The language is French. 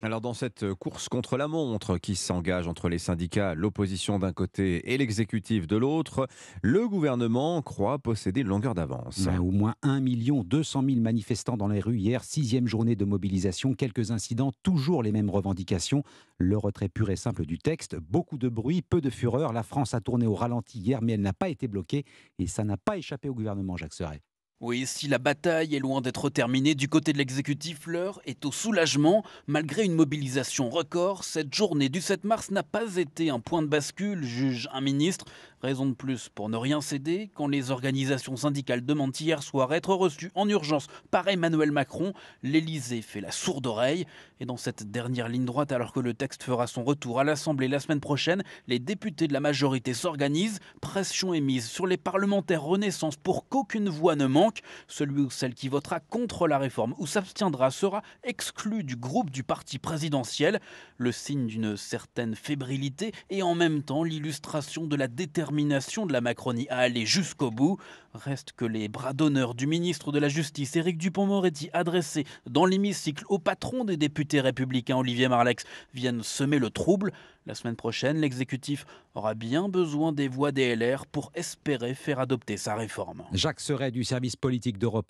Alors dans cette course contre la montre qui s'engage entre les syndicats, l'opposition d'un côté et l'exécutif de l'autre, le gouvernement croit posséder une longueur d'avance. au moins 1 200 000 manifestants dans les rues hier, sixième journée de mobilisation, quelques incidents, toujours les mêmes revendications, le retrait pur et simple du texte, beaucoup de bruit, peu de fureur, la France a tourné au ralenti hier mais elle n'a pas été bloquée et ça n'a pas échappé au gouvernement Jacques Serret. Oui, si la bataille est loin d'être terminée, du côté de l'exécutif, l'heure est au soulagement. Malgré une mobilisation record, cette journée du 7 mars n'a pas été un point de bascule, juge un ministre. Raison de plus pour ne rien céder, quand les organisations syndicales demandent hier soir être reçues en urgence par Emmanuel Macron, l'Elysée fait la sourde oreille. Et dans cette dernière ligne droite, alors que le texte fera son retour à l'Assemblée la semaine prochaine, les députés de la majorité s'organisent. Pression émise sur les parlementaires Renaissance pour qu'aucune voix ne manque. Celui ou celle qui votera contre la réforme ou s'abstiendra sera exclu du groupe du parti présidentiel, le signe d'une certaine fébrilité et en même temps l'illustration de la détermination de la Macronie à aller jusqu'au bout. Reste que les bras d'honneur du ministre de la Justice, Éric Dupont-Moretti, adressés dans l'hémicycle au patron des députés républicains, Olivier Marlex, viennent semer le trouble. La semaine prochaine, l'exécutif aura bien besoin des voix des LR pour espérer faire adopter sa réforme. Jacques Serret du service politique d'Europe